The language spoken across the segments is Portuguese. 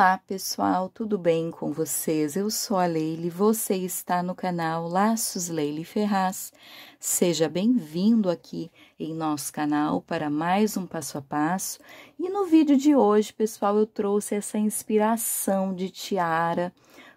Olá pessoal, tudo bem com vocês? Eu sou a Leile, você está no canal Laços Leile Ferraz. Seja bem-vindo aqui em nosso canal para mais um passo a passo. E no vídeo de hoje, pessoal, eu trouxe essa inspiração de tiara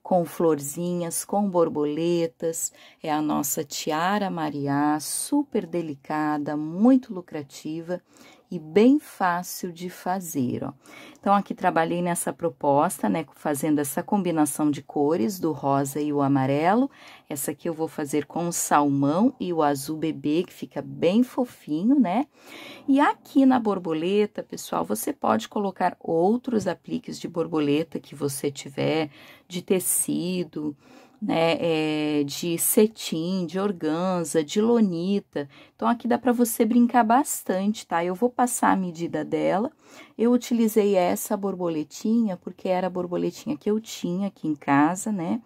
com florzinhas, com borboletas. É a nossa tiara Mariá, super delicada, muito lucrativa e bem fácil de fazer, ó. Então, aqui trabalhei nessa proposta, né, fazendo essa combinação de cores do rosa e o amarelo. Essa aqui eu vou fazer com o salmão e o azul bebê, que fica bem fofinho, né? E aqui na borboleta, pessoal, você pode colocar outros apliques de borboleta que você tiver, de tecido, né, é, de cetim, de organza, de lonita. Então, aqui dá para você brincar bastante, tá? Eu vou passar a medida dela. Eu utilizei essa borboletinha, porque era a borboletinha que eu tinha aqui em casa, né?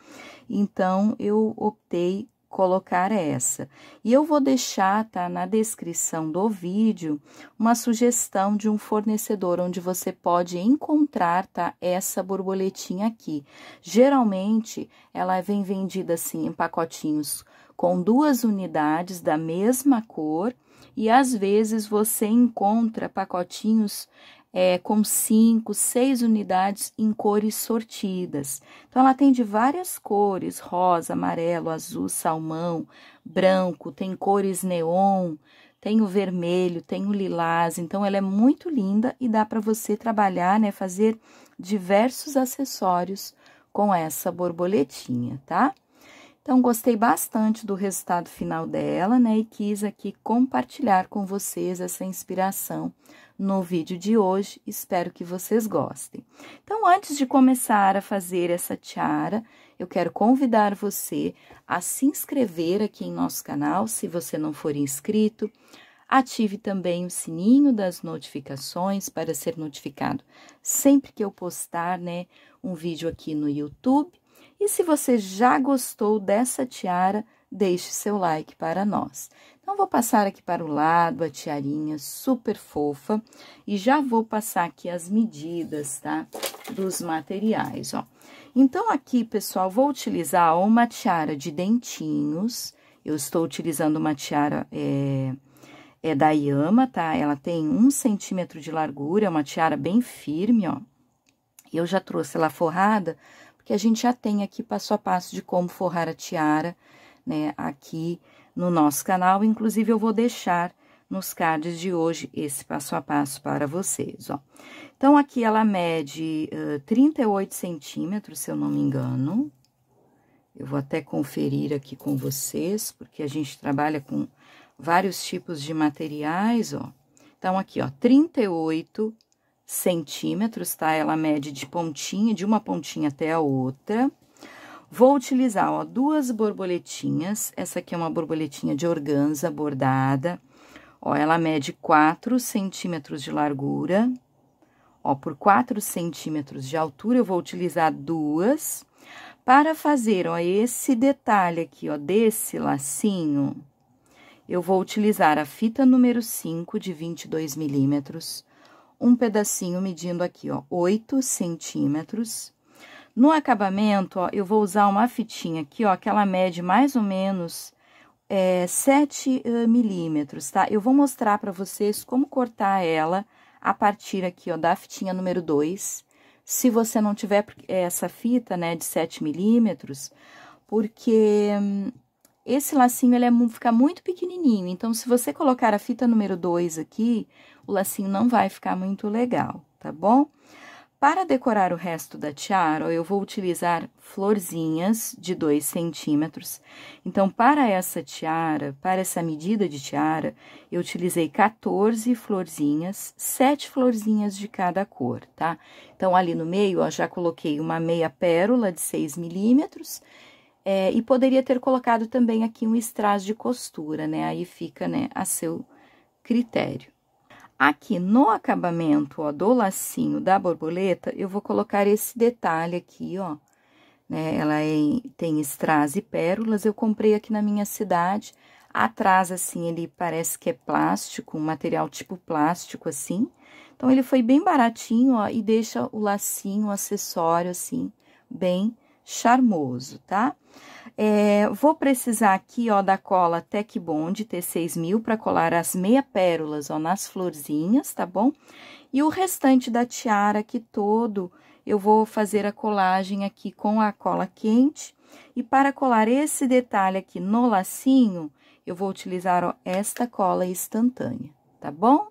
Então, eu optei colocar essa. E eu vou deixar, tá, na descrição do vídeo, uma sugestão de um fornecedor onde você pode encontrar, tá, essa borboletinha aqui. Geralmente, ela vem vendida assim em pacotinhos com duas unidades da mesma cor e às vezes você encontra pacotinhos é, com cinco, seis unidades em cores sortidas. Então, ela tem de várias cores: rosa, amarelo, azul, salmão, branco, tem cores neon, tem o vermelho, tem o lilás. Então, ela é muito linda e dá para você trabalhar, né? Fazer diversos acessórios com essa borboletinha, tá? Então, gostei bastante do resultado final dela, né? E quis aqui compartilhar com vocês essa inspiração no vídeo de hoje. Espero que vocês gostem. Então, antes de começar a fazer essa tiara, eu quero convidar você a se inscrever aqui em nosso canal, se você não for inscrito. Ative também o sininho das notificações para ser notificado sempre que eu postar, né, um vídeo aqui no YouTube e se você já gostou dessa tiara, deixe seu like para nós. Então, vou passar aqui para o lado a tiarinha super fofa e já vou passar aqui as medidas, tá? Dos materiais, ó. Então, aqui, pessoal, vou utilizar uma tiara de dentinhos. Eu estou utilizando uma tiara é, é da Yama, tá? Ela tem um centímetro de largura, é uma tiara bem firme, ó. Eu já trouxe ela forrada a gente já tem aqui passo a passo de como forrar a tiara, né, aqui no nosso canal. Inclusive, eu vou deixar nos cards de hoje esse passo a passo para vocês, ó. Então, aqui ela mede uh, 38 centímetros, se eu não me engano. Eu vou até conferir aqui com vocês, porque a gente trabalha com vários tipos de materiais, ó. Então, aqui, ó, 38 centímetros, tá? Ela mede de pontinha, de uma pontinha até a outra. Vou utilizar, ó, duas borboletinhas. Essa aqui é uma borboletinha de organza bordada. Ó, ela mede 4 centímetros de largura. Ó, por 4 centímetros de altura, eu vou utilizar duas para fazer, ó, esse detalhe aqui, ó, desse lacinho, eu vou utilizar a fita número 5 de 22 milímetros, um pedacinho medindo aqui, ó, 8 centímetros. No acabamento, ó, eu vou usar uma fitinha aqui, ó, que ela mede mais ou menos é, 7 milímetros, tá? Eu vou mostrar para vocês como cortar ela a partir aqui, ó, da fitinha número 2. Se você não tiver essa fita, né, de 7 milímetros, porque hum, esse lacinho ele é, fica muito pequenininho, então se você colocar a fita número 2 aqui, o lacinho não vai ficar muito legal, tá bom? Para decorar o resto da tiara, eu vou utilizar florzinhas de 2 centímetros. Então, para essa tiara, para essa medida de tiara, eu utilizei 14 florzinhas, 7 florzinhas de cada cor, tá? Então, ali no meio, ó, já coloquei uma meia pérola de 6 milímetros é, e poderia ter colocado também aqui um strass de costura, né? Aí fica, né, a seu critério. Aqui no acabamento, ó, do lacinho da borboleta, eu vou colocar esse detalhe aqui, ó. Né? Ela é, tem strass e pérolas, eu comprei aqui na minha cidade. Atrás, assim, ele parece que é plástico, um material tipo plástico, assim. Então, ele foi bem baratinho, ó, e deixa o lacinho, o acessório, assim, bem charmoso, tá? É, vou precisar aqui, ó, da cola Tec Bond T6000 para colar as meia pérolas, ó, nas florzinhas, tá bom? E o restante da tiara aqui todo, eu vou fazer a colagem aqui com a cola quente. E para colar esse detalhe aqui no lacinho, eu vou utilizar, ó, esta cola instantânea, tá bom?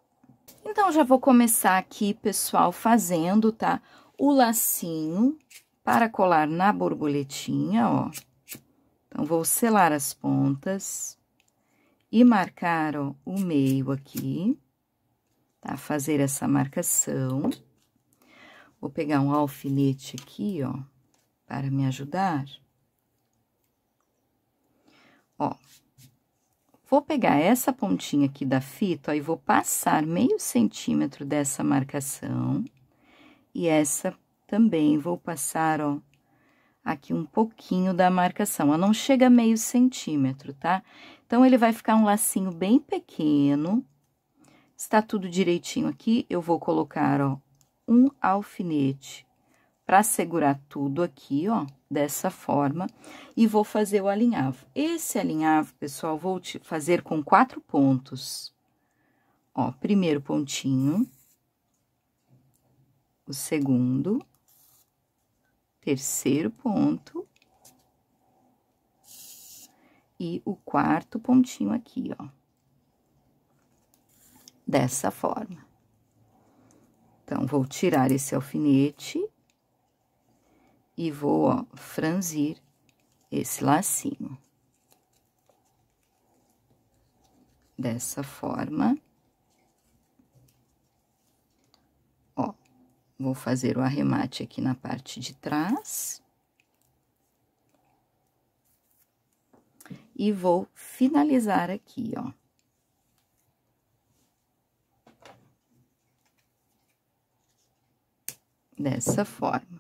Então, já vou começar aqui, pessoal, fazendo, tá? O lacinho, para colar na borboletinha, ó. Então, vou selar as pontas e marcar, ó, o meio aqui, tá? Fazer essa marcação. Vou pegar um alfinete aqui, ó, para me ajudar. Ó, vou pegar essa pontinha aqui da fita ó, e vou passar meio centímetro dessa marcação e essa também vou passar, ó, aqui um pouquinho da marcação. Ela não chega a meio centímetro, tá? Então, ele vai ficar um lacinho bem pequeno. Está tudo direitinho aqui, eu vou colocar, ó, um alfinete para segurar tudo aqui, ó, dessa forma, e vou fazer o alinhavo. Esse alinhavo, pessoal, vou te fazer com quatro pontos. Ó, primeiro pontinho, o segundo, terceiro ponto. E o quarto pontinho aqui, ó. Dessa forma. Então, vou tirar esse alfinete e vou, ó, franzir esse lacinho. Dessa forma. Vou fazer o arremate aqui na parte de trás. E vou finalizar aqui, ó. Dessa forma.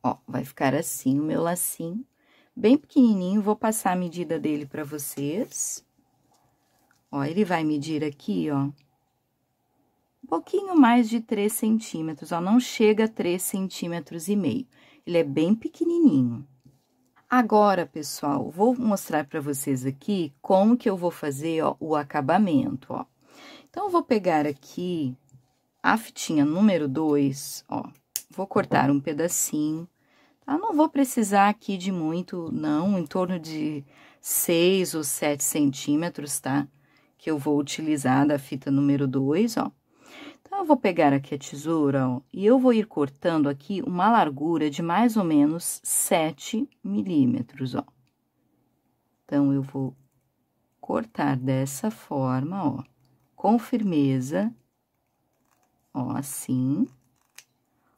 Ó, vai ficar assim o meu lacinho, bem pequenininho. Vou passar a medida dele para vocês. Ó, ele vai medir aqui, ó, um pouquinho mais de 3 centímetros, ó, não chega a 3 centímetros e meio. Ele é bem pequenininho. Agora, pessoal, vou mostrar para vocês aqui como que eu vou fazer ó, o acabamento, ó. Então, eu vou pegar aqui a fitinha número 2, ó, vou cortar um pedacinho, tá? Não vou precisar aqui de muito, não, em torno de 6 ou 7 centímetros, tá? Que eu vou utilizar da fita número 2, ó. Então, eu vou pegar aqui a tesoura ó, e eu vou ir cortando aqui uma largura de mais ou menos 7 milímetros, ó. Então, eu vou cortar dessa forma, ó, com firmeza, ó, assim.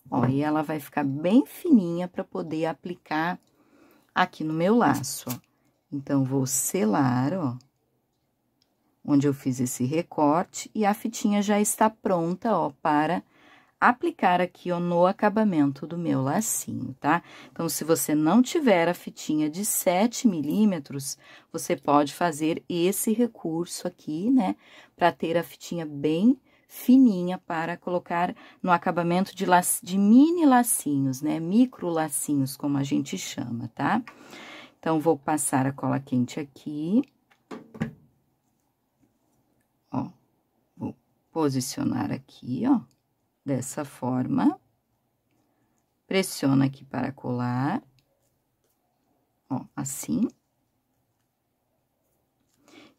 Ó, e ela vai ficar bem fininha para poder aplicar aqui no meu laço, ó. Então, vou selar, ó onde eu fiz esse recorte e a fitinha já está pronta, ó, para aplicar aqui, ó, no acabamento do meu lacinho, tá? Então, se você não tiver a fitinha de 7 milímetros, você pode fazer esse recurso aqui, né? Para ter a fitinha bem fininha para colocar no acabamento de, lac... de mini lacinhos, né? Micro lacinhos, como a gente chama, tá? Então, vou passar a cola quente aqui. posicionar aqui, ó, dessa forma. Pressiona aqui para colar, ó, assim.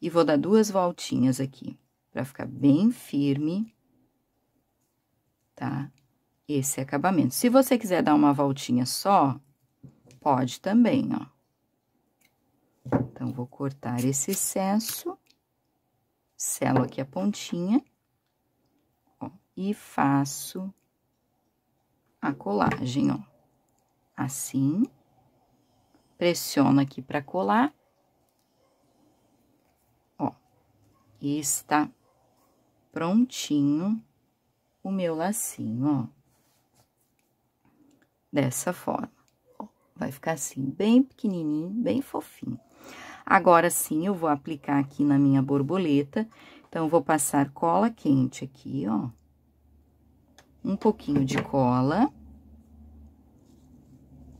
E vou dar duas voltinhas aqui, para ficar bem firme, tá? Esse acabamento. Se você quiser dar uma voltinha só, pode também, ó. Então, vou cortar esse excesso, selo aqui a pontinha e faço a colagem, ó. Assim. Pressiono aqui para colar. Ó. E está prontinho o meu lacinho, ó. Dessa forma. vai ficar assim, bem pequenininho, bem fofinho. Agora sim, eu vou aplicar aqui na minha borboleta. Então, vou passar cola quente aqui, ó um pouquinho de cola,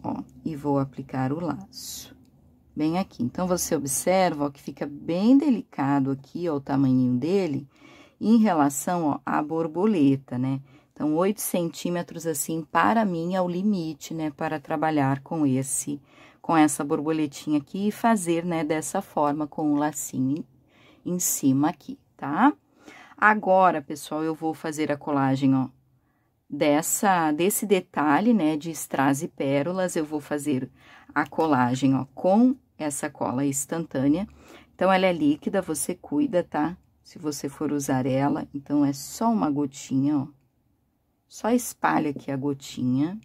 ó, e vou aplicar o laço bem aqui. Então, você observa, ó, que fica bem delicado aqui, ó, o tamanhinho dele, em relação, ó, à borboleta, né? Então, oito centímetros, assim, para mim, é o limite, né, para trabalhar com esse, com essa borboletinha aqui e fazer, né, dessa forma, com o lacinho em, em cima aqui, tá? Agora, pessoal, eu vou fazer a colagem, ó, dessa desse detalhe, né, de strass e pérolas, eu vou fazer a colagem, ó, com essa cola instantânea. Então, ela é líquida, você cuida, tá? Se você for usar ela, então é só uma gotinha, ó. Só espalha aqui a gotinha.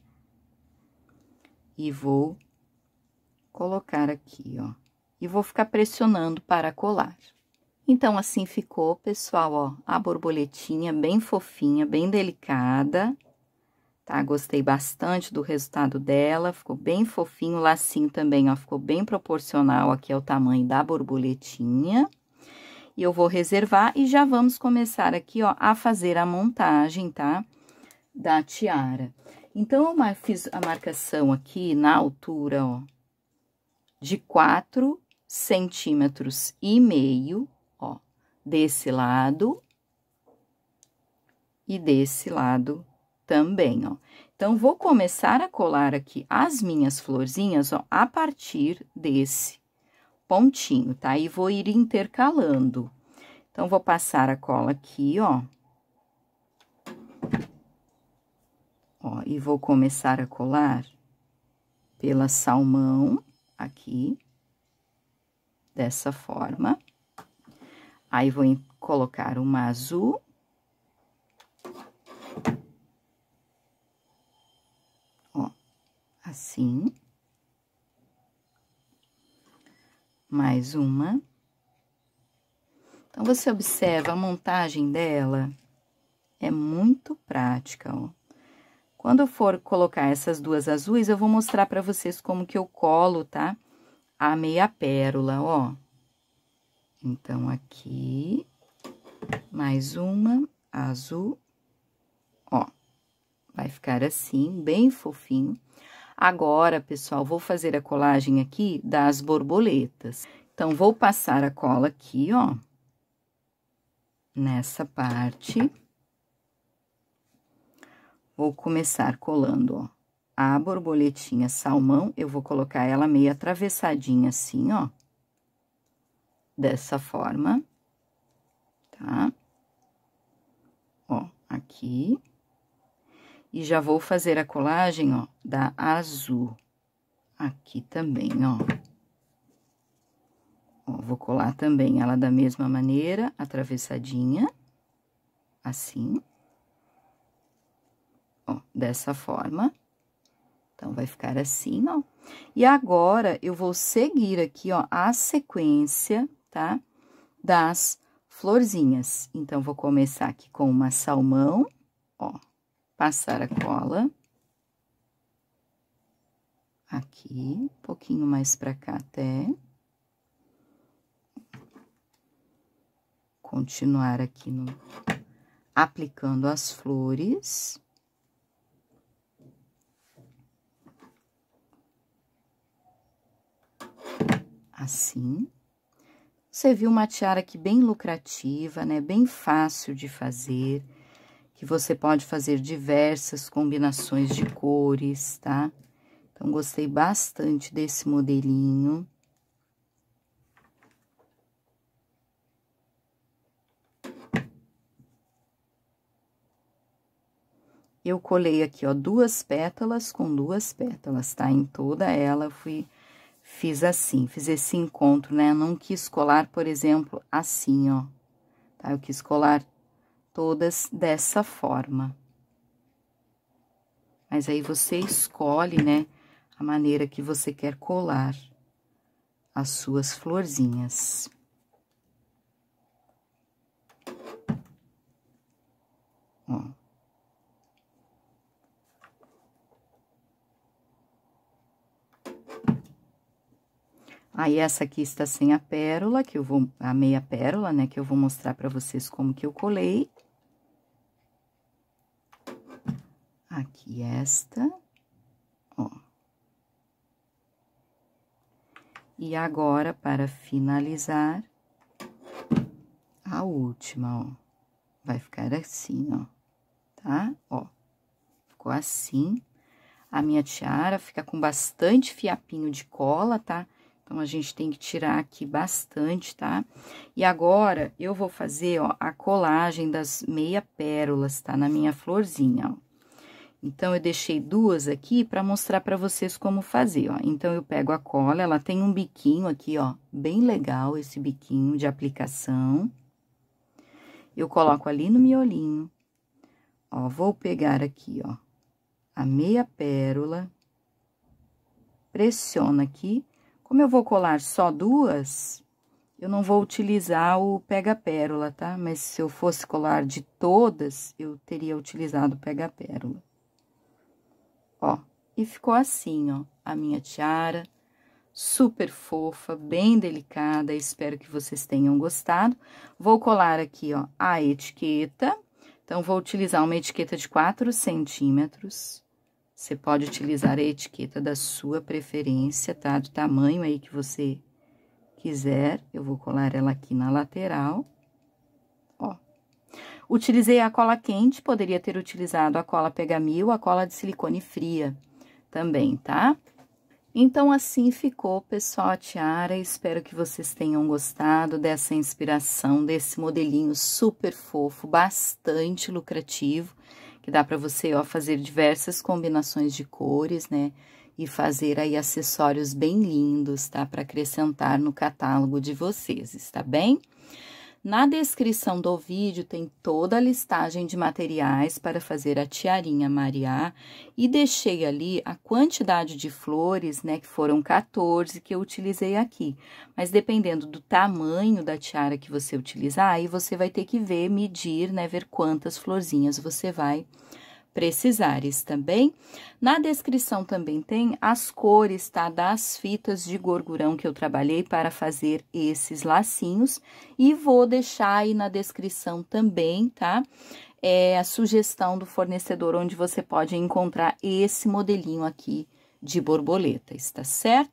E vou colocar aqui, ó. E vou ficar pressionando para colar. Então, assim ficou, pessoal, ó, a borboletinha bem fofinha, bem delicada, tá? Gostei bastante do resultado dela, ficou bem fofinho, o lacinho também, ó, ficou bem proporcional aqui ao tamanho da borboletinha. E eu vou reservar e já vamos começar aqui, ó, a fazer a montagem, tá? Da tiara. Então, eu fiz a marcação aqui na altura, ó, de 4 centímetros e meio, desse lado e desse lado também, ó. Então, vou começar a colar aqui as minhas florzinhas, ó, a partir desse pontinho, tá? E vou ir intercalando. Então, vou passar a cola aqui, ó. Ó, e vou começar a colar pela salmão, aqui, dessa forma. Aí, vou colocar uma azul. Ó, assim. Mais uma. Então, você observa a montagem dela, é muito prática, ó. Quando eu for colocar essas duas azuis, eu vou mostrar para vocês como que eu colo, tá? A meia pérola, ó. Então, aqui, mais uma azul, ó. Vai ficar assim, bem fofinho. Agora, pessoal, vou fazer a colagem aqui das borboletas. Então, vou passar a cola aqui, ó, nessa parte. Vou começar colando, ó, a borboletinha salmão, eu vou colocar ela meio atravessadinha assim, ó dessa forma, tá? Ó, aqui. E já vou fazer a colagem, ó, da azul. Aqui também, ó. Ó, vou colar também ela da mesma maneira, atravessadinha, assim. Ó, dessa forma. Então, vai ficar assim, ó. E agora, eu vou seguir aqui, ó, a sequência tá? Das florzinhas. Então, vou começar aqui com uma salmão, ó, passar a cola. Aqui, um pouquinho mais pra cá até. Continuar aqui no... Aplicando as flores. Assim. Você viu uma tiara aqui bem lucrativa, né? Bem fácil de fazer, que você pode fazer diversas combinações de cores, tá? Então, gostei bastante desse modelinho. Eu colei aqui, ó, duas pétalas com duas pétalas, tá? Em toda ela, fui fiz assim, fiz esse encontro, né? Não quis colar, por exemplo, assim, ó. Tá? Eu quis colar todas dessa forma. Mas aí você escolhe, né, a maneira que você quer colar as suas florzinhas. Ó. Aí, essa aqui está sem a pérola, que eu vou, a meia pérola, né, que eu vou mostrar pra vocês como que eu colei. Aqui, esta, ó. E agora, para finalizar, a última, ó. Vai ficar assim, ó, tá? Ó, ficou assim. A minha tiara fica com bastante fiapinho de cola, tá? Tá? Então, a gente tem que tirar aqui bastante, tá? E agora, eu vou fazer, ó, a colagem das meia pérolas, tá? Na minha florzinha, ó. Então, eu deixei duas aqui para mostrar para vocês como fazer, ó. Então, eu pego a cola, ela tem um biquinho aqui, ó, bem legal esse biquinho de aplicação. Eu coloco ali no miolinho, ó, vou pegar aqui, ó, a meia pérola, pressiona aqui como eu vou colar só duas, eu não vou utilizar o pega-pérola, tá? Mas se eu fosse colar de todas, eu teria utilizado o pega-pérola. Ó, e ficou assim, ó, a minha tiara, super fofa, bem delicada, espero que vocês tenham gostado. Vou colar aqui, ó, a etiqueta, então, vou utilizar uma etiqueta de 4 centímetros. Você pode utilizar a etiqueta da sua preferência, tá? Do tamanho aí que você quiser. Eu vou colar ela aqui na lateral. Ó. Utilizei a cola quente, poderia ter utilizado a cola pegamil, a cola de silicone fria também, tá? Então, assim ficou, pessoal, a tiara. Espero que vocês tenham gostado dessa inspiração, desse modelinho super fofo, bastante lucrativo que dá para você ó, fazer diversas combinações de cores, né? E fazer aí acessórios bem lindos, tá? Para acrescentar no catálogo de vocês, está bem? Na descrição do vídeo tem toda a listagem de materiais para fazer a tiarinha Mariá e deixei ali a quantidade de flores, né, que foram 14 que eu utilizei aqui. Mas dependendo do tamanho da tiara que você utilizar, aí você vai ter que ver, medir, né, ver quantas florzinhas você vai precisares, também. Na descrição também tem as cores, tá? Das fitas de gorgurão que eu trabalhei para fazer esses lacinhos. E vou deixar aí na descrição também, tá? É a sugestão do fornecedor onde você pode encontrar esse modelinho aqui de borboleta, está certo?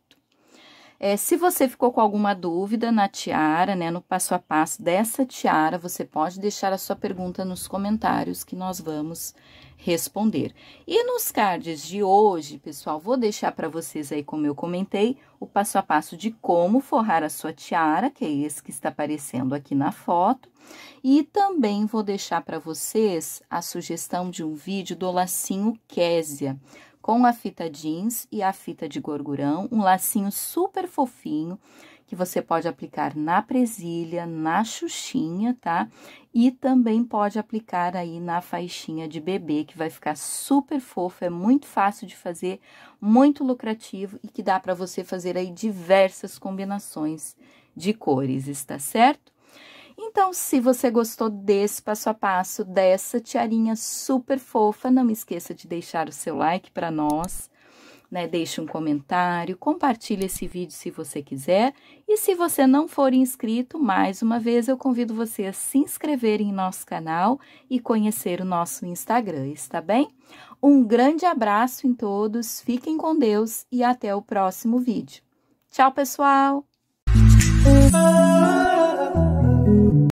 É, se você ficou com alguma dúvida na tiara, né, no passo a passo dessa tiara, você pode deixar a sua pergunta nos comentários que nós vamos responder. E nos cards de hoje, pessoal, vou deixar para vocês aí, como eu comentei, o passo a passo de como forrar a sua tiara, que é esse que está aparecendo aqui na foto. E também vou deixar para vocês a sugestão de um vídeo do lacinho Késia, com a fita jeans e a fita de gorgurão, um lacinho super fofinho, que você pode aplicar na presilha, na xuxinha, tá? E também pode aplicar aí na faixinha de bebê, que vai ficar super fofo, é muito fácil de fazer, muito lucrativo e que dá para você fazer aí diversas combinações de cores, está certo? Então, se você gostou desse passo a passo, dessa tiarinha super fofa, não esqueça de deixar o seu like para nós né? Deixe um comentário, compartilhe esse vídeo se você quiser. E se você não for inscrito, mais uma vez eu convido você a se inscrever em nosso canal e conhecer o nosso Instagram, está bem? Um grande abraço em todos, fiquem com Deus e até o próximo vídeo. Tchau, pessoal!